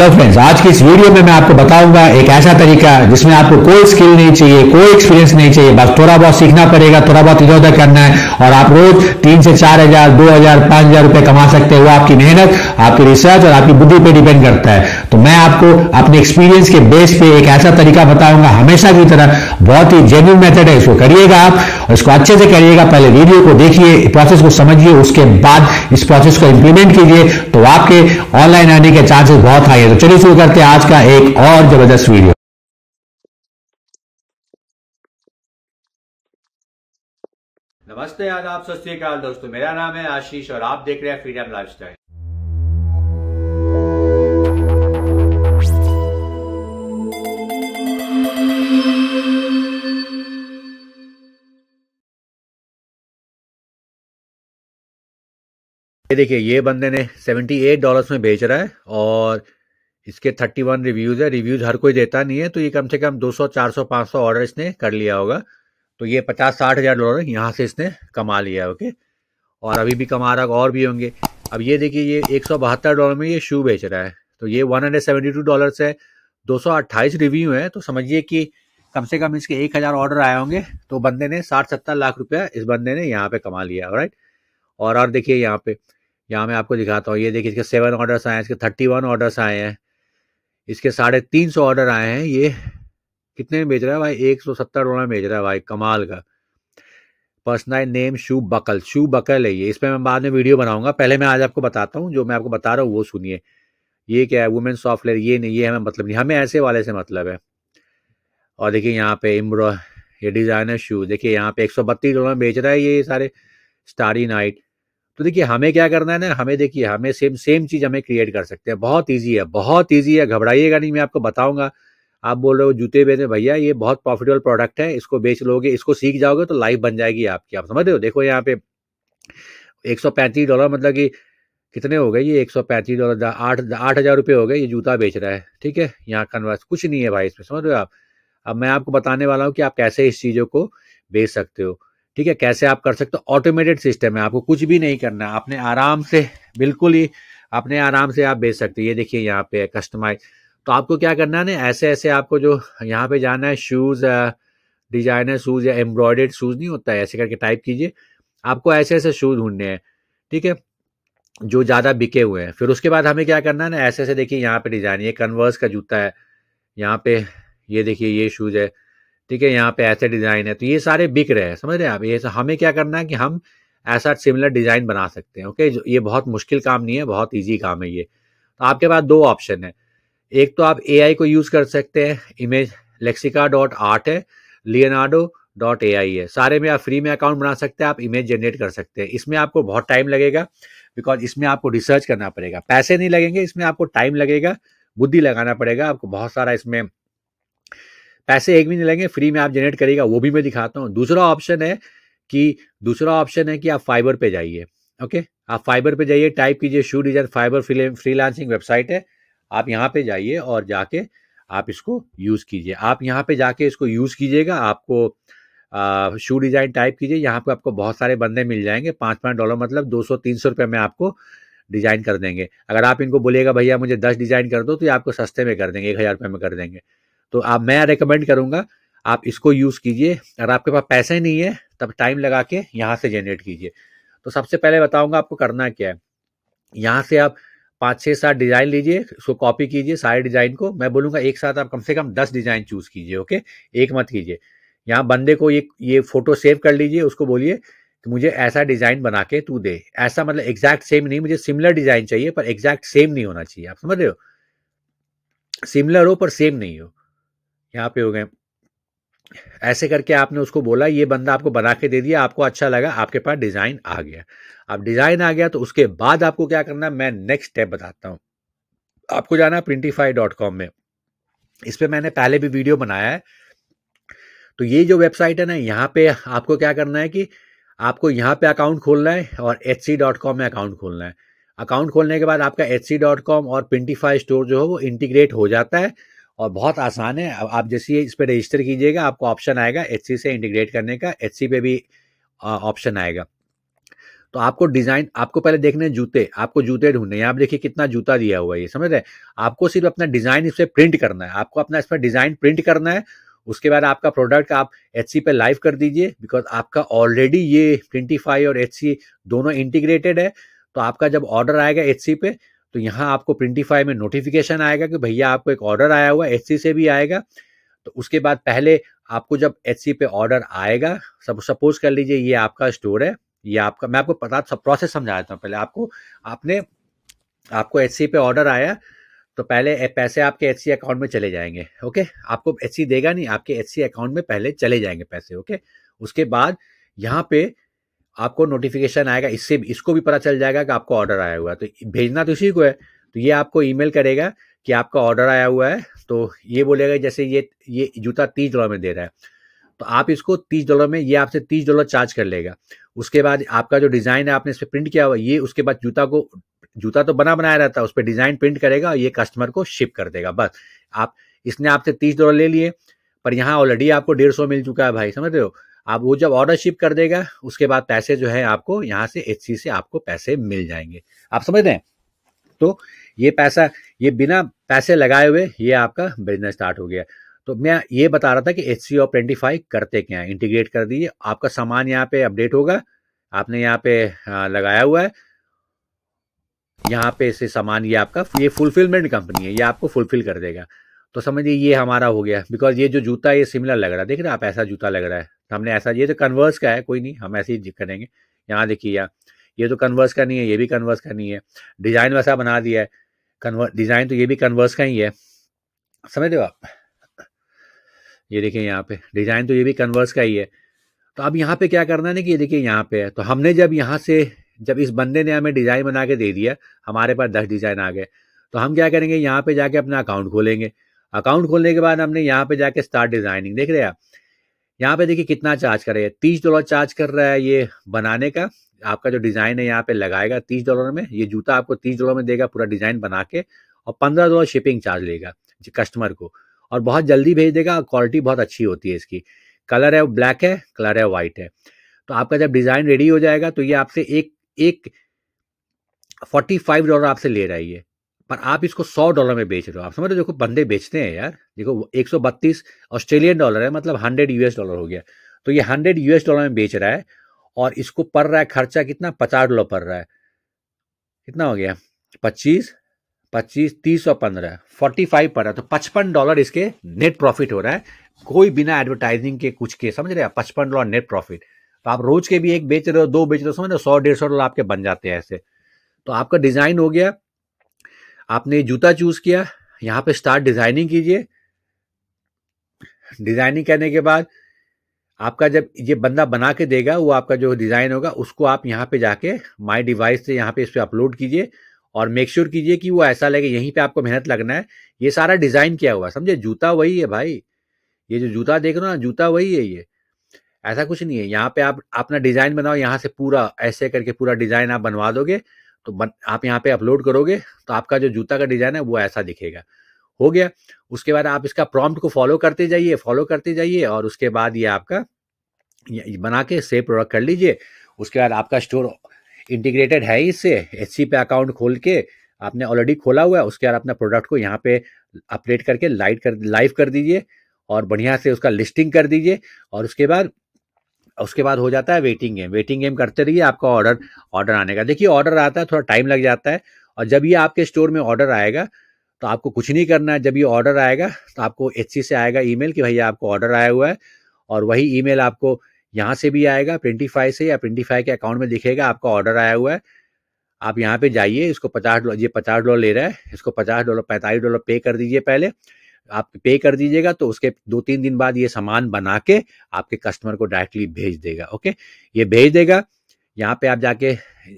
hello friends आज की इस वीडियो में मैं आपको बताऊंगा एक ऐसा तरीका जिसमें आपको कोई स्किल नहीं चाहिए कोई एक्सपीरियंस नहीं चाहिए बस थोड़ा बहुत सीखना पड़ेगा थोड़ा बहुत इधर उधर करना है और आप रोज तीन से चार हजार दो हजार पांच हजार रुपए कमा सकते हो आपकी मेहनत आपकी रिसर्च और आपकी बुद्धि पर डिपेंड करता है तो मैं आपको अपने एक्सपीरियंस के बेस पे एक ऐसा तरीका बताऊंगा हमेशा की तरह बहुत ही जेन्यून मेथड है इसको करिएगा आप और इसको अच्छे से करिएगा पहले वीडियो को देखिए प्रोसेस को समझिए उसके बाद इस प्रोसेस को इंप्लीमेंट कीजिए तो आपके ऑनलाइन आने के चांसेस बहुत हाई हैं तो चलिए शुरू करते हैं आज का एक और जबरदस्त वीडियो नमस्ते आदाब सत श्रीकाल दोस्तों मेरा नाम है आशीष और आप देख रहे हैं फ्रीडम लाइफस्टाइल देखिए ये बंदे ने 78 डॉलर्स में बेच रहा है और इसके 31 रिव्यूज़ है रिव्यूज़ हर कोई देता नहीं है तो ये कम से कम 200 400 500 ऑर्डर इसने कर लिया होगा तो ये पचास साठ हज़ार डॉलर यहाँ से इसने कमा लिया ओके और अभी भी कमा रहा और भी होंगे अब ये देखिए ये एक डॉलर में ये शू बेच रहा है तो ये वन हंड्रेड डॉलर है दो रिव्यू है तो समझिए कि कम से कम इसके एक हज़ार ऑर्डर आए होंगे तो बंदे ने साठ सत्तर लाख रुपया इस बंदे ने यहाँ पे कमा लिया राइट और और देखिए यहाँ पे यहाँ मैं आपको दिखाता हूँ ये देखिए इसके सेवन ऑर्डर्स आए हैं इसके थर्टी वन ऑर्डर्स आए हैं इसके साढ़े तीन सौ ऑर्डर आए हैं ये कितने में बेच रहा है भाई एक सौ सत्तर डॉलर बेच रहा है भाई कमाल का personal name shoe buckle shoe buckle है ये इस पर मैं बाद में वीडियो बनाऊंगा पहले मैं आज आपको बताता हूँ जो मैं आपको बता रहा हूँ वो सुनिए ये क्या है वुमेन सॉफ्टवेयर ये नहीं ये हमें मतलब नहीं हमें ऐसे वाले से मतलब है और देखिए यहाँ पे इम्रो ये डिज़ाइनर शू देखिए यहाँ पे एक सौ बत्तीस डॉलर बेच रहा है ये सारे स्टारी नाइट तो देखिए हमें क्या करना है ना हमें देखिए हमें सेम सेम चीज़ हमें क्रिएट कर सकते हैं बहुत ईजी है बहुत ईजी है घबराइएगा नहीं मैं आपको बताऊंगा आप बोल रहे हो जूते रहे भैया ये बहुत प्रॉफिटेबल प्रोडक्ट है इसको बेच लोगे इसको सीख जाओगे तो लाइफ बन जाएगी आपकी आप समझ रहे हो देखो यहाँ पे एक डॉलर मतलब कि कितने हो गए ये एक सौ पैंतीस डॉलर आठ आठ हज़ार रुपये हो गए ये जूता बेच रहा है ठीक है यहाँ कन्वर्स कुछ नहीं है भाई इसमें समझ रहे हो आप अब मैं आपको बताने वाला हूँ कि आप कैसे इस चीज़ों को बेच सकते हो ठीक है कैसे आप कर सकते हो ऑटोमेटेड सिस्टम है आपको कुछ भी नहीं करना आपने आराम से बिल्कुल ही अपने आराम से आप बेच सकते हो ये देखिए यहाँ पे कस्टमाइज तो आपको क्या करना है ना ऐसे ऐसे आपको जो यहाँ पे जाना है शूज़ डिजाइनर शूज़ या एम्ब्रॉयडेड शूज़ नहीं होता है ऐसे करके टाइप कीजिए आपको ऐसे ऐसे शूज़ ढूंढने हैं ठीक है जो ज़्यादा बिके हुए हैं फिर उसके बाद हमें क्या करना है ना ऐसे ऐसे देखिए यहाँ पे डिज़ाइन ये कन्वर्स का जूता है यहाँ पे ये देखिए ये शूज़ है ठीक है यहाँ पे ऐसे डिज़ाइन है तो ये सारे बिक रहे हैं समझ रहे हैं आप ये हमें क्या करना है कि हम ऐसा सिमिलर डिज़ाइन बना सकते हैं ओके ये बहुत मुश्किल काम नहीं है बहुत ईजी काम है ये तो आपके पास दो ऑप्शन है एक तो आप ए को यूज़ कर सकते हैं इमेज लेक्सिका डॉट आर्ट है लियनाडो डॉट ए आई है सारे में आप फ्री में अकाउंट बना सकते हैं आप इमेज जनरेट कर सकते हैं इसमें आपको बहुत टाइम लगेगा बिकॉज इसमें आपको रिसर्च करना पड़ेगा पैसे नहीं लगेंगे इसमें आपको टाइम लगेगा बुद्धि लगाना पड़ेगा आपको बहुत सारा इसमें पैसे एक भी नहीं लगेंगे फ्री में आप जनरेट करेगा वो भी मैं दिखाता हूँ दूसरा ऑप्शन है कि दूसरा ऑप्शन है कि आप फाइबर पे जाइए ओके आप फाइबर पे जाइए टाइप कीजिए shoe design Fiverr freelancing website है आप यहाँ पे जाइए और जाके आप इसको यूज़ कीजिए आप यहाँ पे जाके इसको यूज़ कीजिएगा आपको शू डिज़ाइन टाइप कीजिए यहाँ पे आपको बहुत सारे बंदे मिल जाएंगे पाँच पाँच डॉलर मतलब दो सौ तीन सौ रुपये में आपको डिज़ाइन कर देंगे अगर आप इनको बोलिएगा भैया मुझे दस डिज़ाइन कर दो तो ये आपको सस्ते में कर देंगे एक हज़ार रुपये में कर देंगे तो आप मैं रिकमेंड करूंगा आप इसको यूज़ कीजिए अगर आपके पास पैसे नहीं है तब टाइम लगा के यहाँ से जनरेट कीजिए तो सबसे पहले बताऊंगा आपको करना क्या है यहाँ से आप पाँच छः सात डिज़ाइन लीजिए उसको कॉपी कीजिए सारे डिज़ाइन को मैं बोलूंगा एक साथ आप कम से कम दस डिज़ाइन चूज़ कीजिए ओके एक मत कीजिए यहाँ बंदे को ये ये फ़ोटो सेव कर लीजिए उसको बोलिए कि मुझे ऐसा डिज़ाइन बना के तू दे ऐसा मतलब एग्जैक्ट सेम नहीं मुझे सिमिलर डिज़ाइन चाहिए पर एग्जैक्ट सेम नहीं होना चाहिए आप समझ रहे हो सिमिलर हो पर सेम नहीं हो यहाँ पे हो गए ऐसे करके आपने उसको बोला ये बंदा आपको बना के दे दिया आपको अच्छा लगा आपके पास डिज़ाइन आ गया अब डिज़ाइन आ गया तो उसके बाद आपको क्या करना है मैं नेक्स्ट स्टेप बताता हूँ आपको जाना है प्रिंटीफाई डॉट कॉम में इस पर मैंने पहले भी वीडियो बनाया है तो ये जो वेबसाइट है ना यहाँ पे आपको क्या करना है कि आपको यहाँ पे अकाउंट खोलना है और एच सी डॉट कॉम में अकाउंट खोलना है अकाउंट खोलने के बाद आपका एच सी डॉट कॉम और प्रिंटीफाई स्टोर जो है वो इंटीग्रेट हो जाता है और बहुत आसान है अब आप जैसे इस पर रजिस्टर कीजिएगा आपको ऑप्शन आएगा एच से इंटीग्रेट करने का एच पे भी ऑप्शन आएगा तो आपको डिज़ाइन आपको पहले देखने जूते आपको जूते ढूंढने यहाँ आप देखिए कितना जूता दिया हुआ है ये समझ रहे आपको सिर्फ अपना डिज़ाइन इस पर प्रिंट करना है आपको अपना इस पर डिज़ाइन प्रिंट करना है उसके बाद आपका प्रोडक्ट आप एच पे लाइव कर दीजिए बिकॉज आपका ऑलरेडी ये प्रिंटीफाई और एच दोनों इंटीग्रेटेड है तो आपका जब ऑर्डर आएगा एच पे तो यहाँ आपको प्रिंटिफाई में नोटिफिकेशन आएगा कि भैया आपको एक ऑर्डर आया हुआ एच से भी आएगा तो उसके बाद पहले आपको जब एच पे ऑर्डर आएगा सब सपोज कर लीजिए ये आपका स्टोर है ये आपका मैं आपको पता सब प्रोसेस समझा देता हूँ पहले आपको आपने आपको एच पे ऑर्डर आया तो पहले पैसे आपके एच अकाउंट में चले जाएंगे ओके आपको एच देगा नहीं आपके एच अकाउंट में पहले चले जाएंगे पैसे ओके उसके बाद यहाँ पे आपको नोटिफिकेशन आएगा इससे इसको भी पता चल जाएगा कि आपको ऑर्डर आया हुआ है तो भेजना तो इसी को है तो ये आपको ईमेल करेगा कि आपका ऑर्डर आया हुआ है तो ये बोलेगा जैसे ये ये जूता तीस डॉलर में दे रहा है तो आप इसको तीस डॉलर में ये आपसे तीस डॉलर चार्ज कर लेगा उसके बाद आपका जो डिज़ाइन है आपने इस पर प्रिंट किया हुआ ये उसके बाद जूता को जूता तो बना बनाया रहता है उस पर डिज़ाइन प्रिंट करेगा और ये कस्टमर को शिप कर देगा बस आप इसने आपसे तीस डॉलर ले लिए पर यहाँ ऑलरेडी आपको डेढ़ सौ मिल चुका है भाई समझ रहे हो आप वो जब ऑर्डर शिप कर देगा उसके बाद पैसे जो है आपको यहाँ से एच से आपको पैसे मिल जाएंगे आप समझ रहे हैं तो ये पैसा ये बिना पैसे लगाए हुए ये आपका बिजनेस स्टार्ट हो गया तो मैं ये बता रहा था कि एच सी ट्वेंटी करते क्या है इंटीग्रेट कर दीजिए आपका सामान यहाँ पे अपडेट होगा आपने यहाँ पे लगाया हुआ है यहाँ पे से सामान ये आपका ये फुलफिलमेंट कंपनी है ये आपको फुलफिल कर देगा तो समझिए ये हमारा हो गया बिकॉज ये जो जूता है ये सिमिलर लग रहा है देख रहे आप ऐसा जूता लग रहा है हमने ऐसा ये तो कन्वर्स का है कोई नहीं हम ऐसे ही करेंगे यहाँ देखिए यहाँ ये तो कन्वर्स का नहीं है ये भी कन्वर्स का नहीं है डिज़ाइन वैसा बना दिया है कन्वर्स डिज़ाइन तो ये भी कन्वर्स का ही है समझ रहे हो आप ये देखिए यहाँ पे डिज़ाइन तो ये भी कन्वर्स का ही है तो अब यहाँ पे क्या करना है ना कि ये देखिए यहाँ पे है तो हमने जब यहाँ से जब इस बंदे ने हमें डिज़ाइन बना के दे दिया हमारे पास दस डिज़ाइन आ गए तो हम क्या करेंगे यहाँ पे जाके अपना अकाउंट खोलेंगे अकाउंट खोलने के बाद हमने यहाँ पे जाके स्टार्ट डिजाइनिंग देख रहे हैं आप यहाँ पे देखिए कितना चार्ज कर रहा है तीस डॉलर चार्ज कर रहा है ये बनाने का आपका जो डिज़ाइन है यहाँ पे लगाएगा तीस डॉलर में ये जूता आपको तीस डॉलर में देगा पूरा डिज़ाइन बना के और पंद्रह डॉलर शिपिंग चार्ज लेगा कस्टमर को और बहुत जल्दी भेज देगा और क्वालिटी बहुत अच्छी होती है इसकी कलर है वो ब्लैक है कलर है व्हाइट है तो आपका जब डिज़ाइन रेडी हो जाएगा तो ये आपसे एक एक फोर्टी फाइव डॉलर आपसे ले रहा है ये पर आप इसको सौ डॉलर में बेच रहे हो आप समझ रहे हो देखो बंदे बेचते हैं यार देखो एक सौ बत्तीस ऑस्ट्रेलियन डॉलर है मतलब हंड्रेड यूएस डॉलर हो गया तो ये हंड्रेड यूएस डॉलर में बेच रहा है और इसको पड़ रहा है खर्चा कितना पचास डॉलर पड़ रहा है कितना हो गया पच्चीस पच्चीस तीस और पंद्रह फोर्टी फाइव पड़ रहा है तो पचपन डॉलर इसके नेट प्रॉफिट हो रहा है कोई बिना एडवर्टाइजिंग के कुछ के समझ रहे हैं पचपन डॉलर नेट प्रॉफिट तो आप रोज के भी एक बेच रहे हो दो बेच रहे हो समझ रहे हो सौ डेढ़ सौ डॉलर आपके बन जाते हैं ऐसे तो आपका डिजाइन हो गया आपने जूता चूज़ किया यहाँ पे स्टार्ट डिज़ाइनिंग कीजिए डिज़ाइनिंग करने के बाद आपका जब ये बंदा बना के देगा वो आपका जो डिज़ाइन होगा उसको आप यहाँ पे जाके माय डिवाइस से यहाँ पे इस पर अपलोड कीजिए और मेक श्योर कीजिए कि वो ऐसा लगे यहीं पे आपको मेहनत लगना है ये सारा डिज़ाइन किया हुआ समझे जूता वही है भाई ये जो जूता देख रहे हो ना जूता वही है ये ऐसा कुछ नहीं है यहाँ पे आप अपना डिज़ाइन बनाओ यहाँ से पूरा ऐसे करके पूरा डिज़ाइन आप बनवा दोगे तो बन, आप यहाँ पे अपलोड करोगे तो आपका जो जूता का डिज़ाइन है वो ऐसा दिखेगा हो गया उसके बाद आप इसका प्रॉम्प्ट को फॉलो करते जाइए फॉलो करते जाइए और उसके बाद ये आपका बना के सेव प्रोडक्ट कर लीजिए उसके बाद आपका स्टोर इंटीग्रेटेड है इससे एच पे अकाउंट खोल के आपने ऑलरेडी खोला हुआ है उसके बाद अपना प्रोडक्ट को यहाँ पे अपडेट करके लाइट कर लाइव कर दीजिए और बढ़िया से उसका लिस्टिंग कर दीजिए और उसके बाद उसके बाद हो जाता है वेटिंग गेम वेटिंग गेम करते रहिए आपका ऑर्डर ऑर्डर आने का देखिए ऑर्डर आता है थोड़ा टाइम लग जाता है और जब ये आपके स्टोर में ऑर्डर आएगा तो आपको कुछ नहीं करना है जब ये ऑर्डर आएगा तो आपको एच से आएगा ईमेल कि भैया आपको ऑर्डर आया हुआ है और वही ईमेल आपको यहाँ से भी आएगा प्रिंटीफाई से या प्रिंटीफाई के अकाउंट में दिखेगा आपका ऑर्डर आया हुआ है आप यहाँ पे जाइए इसको पचास डॉलर ये पचास डॉलर ले रहा है इसको पचास डॉलर पैंतालीस डॉलर पे कर दीजिए पहले आप पे कर दीजिएगा तो उसके दो तीन दिन बाद ये सामान बना के आपके कस्टमर को डायरेक्टली भेज देगा ओके ये भेज देगा यहाँ पे आप जाके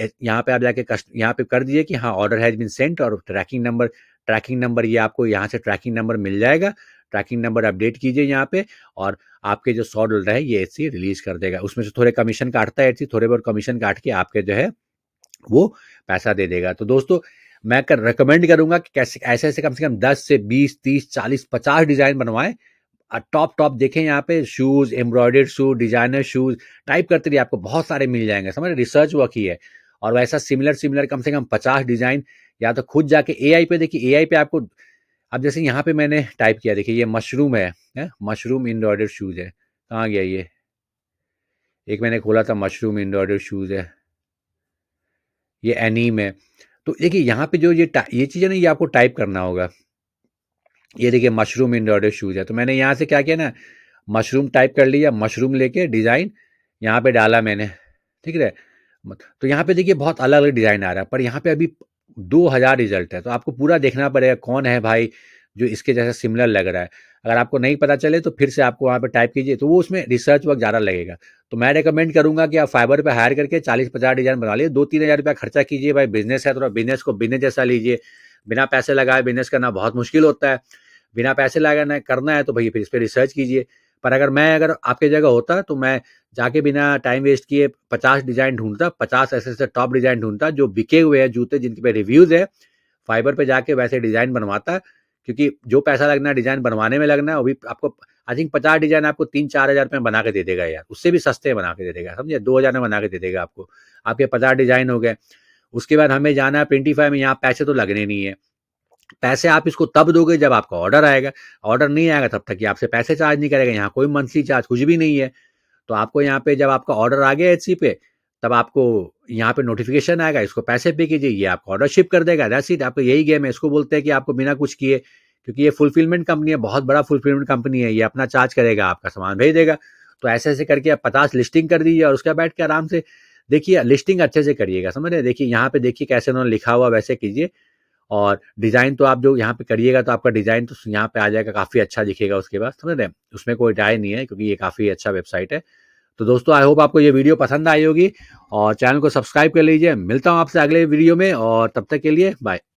यहाँ पे आप जाके कस्ट यहाँ पे कर दीजिए कि हाँ ऑर्डर हैज बिन सेंट और ट्रैकिंग नंबर ट्रैकिंग नंबर ये आपको यहाँ से ट्रैकिंग नंबर मिल जाएगा ट्रैकिंग नंबर अपडेट कीजिए यहाँ पे और आपके जो सौ डॉलर है ये एसी रिलीज कर देगा उसमें से थोड़े कमीशन काटता है एसी थोड़े बहुत कमीशन काट के आपके जो है वो पैसा दे देगा तो दोस्तों मैं कर रिकमेंड करूंगा कि कैसे ऐसे ऐसे कम से कम 10 से 20 30 40 50 डिज़ाइन बनवाएं टॉप टॉप देखें यहाँ पे shoes embroidered shoes designer shoes type करते रहिए आपको बहुत सारे मिल जाएंगे समझ रिसर्च वर्क ही है और वैसा सिमिलर सिमिलर कम से कम पचास डिज़ाइन या तो खुद जाके ए पे देखिए ए पे आपको अब जैसे यहाँ पे मैंने टाइप किया देखिए ये मशरूम है, मशरूम एम्ब्रॉयडर्ड शूज़ है कहाँ गया ये एक मैंने खोला था मशरूम एम्ब्रॉयडर्ड शूज़ है ये एनीम है तो देखिए यहाँ पे जो ये ये चीज है ना ये आपको टाइप करना होगा ये देखिए मशरूम इंडोर शूज़ है तो मैंने यहाँ से क्या किया ना मशरूम टाइप कर लिया मशरूम लेके डिज़ाइन यहाँ पे डाला मैंने ठीक है तो यहाँ पे देखिए बहुत अलग अलग डिज़ाइन आ रहा है पर यहाँ पे अभी दो हज़ार रिजल्ट है तो आपको पूरा देखना पड़ेगा कौन है भाई जो इसके जैसा सिमिलर लग रहा है अगर आपको नहीं पता चले तो फिर से आपको वहाँ पे टाइप कीजिए तो वो उसमें रिसर्च वर्क ज़्यादा लगेगा तो मैं रिकमेंड करूंगा कि आप फाइबर पे हायर करके चालीस पचास डिजाइन बना लिए दो तीन हज़ार रुपया खर्चा कीजिए भाई बिजनेस है थोड़ा तो बिजनेस को बिजनेस जैसा लीजिए बिना पैसे लगाए बिजनेस करना बहुत मुश्किल होता है बिना पैसे लगाना करना है तो भैया फिर इस पर रिसर्च कीजिए पर अगर मैं अगर आपके जगह होता तो मैं जाके बिना टाइम वेस्ट किए पचास डिजाइन ढूंढता पचास ऐसे ऐसे टॉप डिजाइन ढूंढता जो बिके हुए हैं जूते जिनके पे रिव्यूज़ है फाइबर पे जाके वैसे डिजाइन बनवाता है क्योंकि जो पैसा लगना है डिजाइन बनवाने में लगना है वो भी आपको आई थिंक पचास डिजाइन आपको तीन चार हजार रुपये बना के दे देगा यार उससे भी सस्ते बना के दे देगा समझे दो हजार में बना के दे देगा आपको आपके पचास डिजाइन हो गए उसके बाद हमें जाना है ट्वेंटी फाइव में यहाँ पैसे तो लगने नहीं है पैसे आप इसको तब दोगे जब आपका ऑर्डर आएगा ऑर्डर नहीं आएगा तब तक ये आपसे पैसे चार्ज नहीं करेगा यहाँ कोई मंथली चार्ज कुछ भी नहीं है तो आपको यहाँ पे जब आपका ऑर्डर आ गया एच पे तब आपको यहाँ पे नोटिफिकेशन आएगा इसको पैसे पे कीजिए ये आपको ऑर्डर शिप कर देगा दैट्स इट आपको यही गेम है इसको बोलते हैं कि आपको बिना कुछ किए क्योंकि ये फुलफिलमेंट कंपनी है बहुत बड़ा फुलफिलमेंट कंपनी है ये अपना चार्ज करेगा आपका सामान भेज देगा तो ऐसे ऐसे करके आप पचास लिस्टिंग कर दीजिए और उसका बैठ के आराम से देखिए लिस्टिंग अच्छे से करिएगा समझ रहे देखिए यहाँ पे देखिए कैसे उन्होंने लिखा हुआ वैसे कीजिए और डिज़ाइन तो आप जो यहाँ पे करिएगा तो आपका डिज़ाइन तो यहाँ पे आ जाएगा काफ़ी अच्छा दिखेगा उसके बाद समझ रहे उसमें कोई डाय नहीं है क्योंकि ये काफ़ी अच्छा वेबसाइट है तो दोस्तों आई होप आपको ये वीडियो पसंद आई होगी और चैनल को सब्सक्राइब कर लीजिए मिलता हूँ आपसे अगले वीडियो में और तब तक के लिए बाय